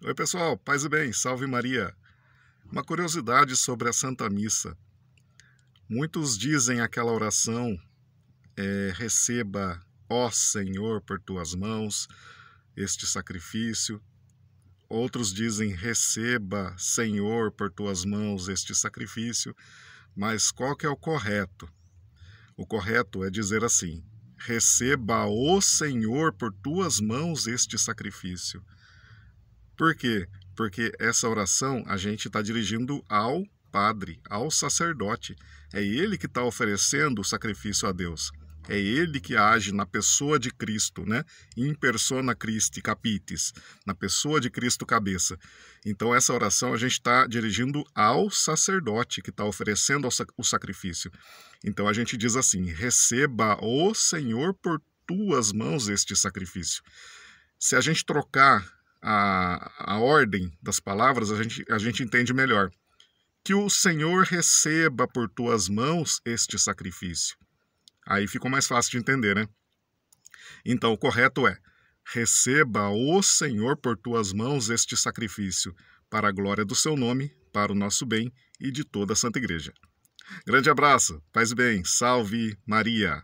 Oi, pessoal, paz e bem, salve Maria. Uma curiosidade sobre a Santa Missa. Muitos dizem aquela oração, é, receba, ó Senhor, por tuas mãos este sacrifício. Outros dizem, receba, Senhor, por tuas mãos este sacrifício. Mas qual que é o correto? O correto é dizer assim, receba, ó Senhor, por tuas mãos este sacrifício por quê? Porque essa oração a gente está dirigindo ao padre, ao sacerdote. É ele que está oferecendo o sacrifício a Deus. É ele que age na pessoa de Cristo, né? In persona Christi capitis, na pessoa de Cristo cabeça. Então essa oração a gente está dirigindo ao sacerdote que está oferecendo o sacrifício. Então a gente diz assim: receba o Senhor por tuas mãos este sacrifício. Se a gente trocar a, a ordem das palavras, a gente, a gente entende melhor. Que o Senhor receba por tuas mãos este sacrifício. Aí ficou mais fácil de entender, né? Então, o correto é: receba o Senhor por tuas mãos este sacrifício, para a glória do seu nome, para o nosso bem e de toda a Santa Igreja. Grande abraço, paz bem, salve Maria!